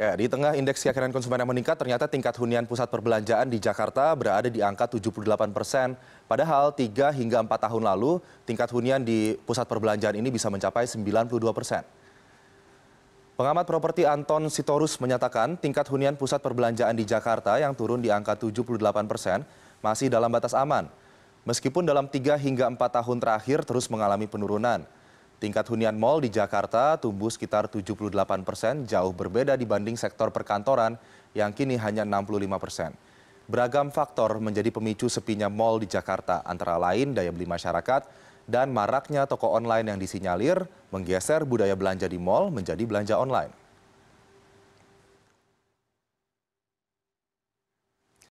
Ya, di tengah indeks keyakinan konsumen yang meningkat, ternyata tingkat hunian pusat perbelanjaan di Jakarta berada di angka 78 persen. Padahal 3 hingga 4 tahun lalu, tingkat hunian di pusat perbelanjaan ini bisa mencapai 92 persen. Pengamat properti Anton Sitorus menyatakan tingkat hunian pusat perbelanjaan di Jakarta yang turun di angka 78 persen masih dalam batas aman. Meskipun dalam 3 hingga 4 tahun terakhir terus mengalami penurunan. Tingkat hunian mal di Jakarta tumbuh sekitar 78 persen, jauh berbeda dibanding sektor perkantoran yang kini hanya 65 persen. Beragam faktor menjadi pemicu sepinya mal di Jakarta, antara lain daya beli masyarakat dan maraknya toko online yang disinyalir menggeser budaya belanja di mal menjadi belanja online.